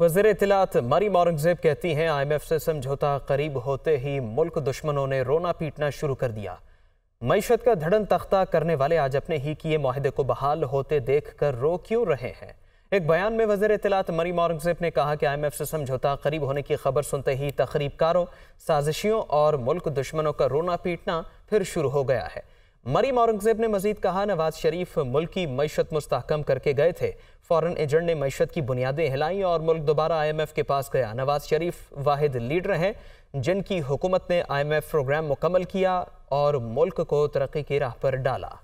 वजीर इतलात मरी औरंगजेब कहती हैं आई एम एफ से समझौता करीब होते ही मुल्क दुश्मनों ने रोना पीटना शुरू कर दिया मीशत का धड़न तख्ता करने वाले आज अपने ही किए माहे को बहाल होते देख कर रो क्यों रहे हैं एक बयान में वजीर इतलात मरी औरंगजेब ने कहा कि आई एम एफ से समझौता करीब होने की खबर सुनते ही तकरीबकारों साजिशियों और मुल्क दुश्मनों का रोना पीटना फिर शुरू हो गया है मरीम औरंगजेब ने मजीद कहा नवाज शरीफ मुल्क की मीशत मुस्तकम करके गए थे फॉरन एजेंट ने मीशत की बुनियादें हिलाई और मुल्क दोबारा आई एम एफ़ के पास गया नवाज शरीफ वाहिद लीडर हैं जिनकी हुकूमत ने आई एम एफ़ प्रोग्राम मुकम्मल किया और मुल्क को तरक्की की राह पर डाला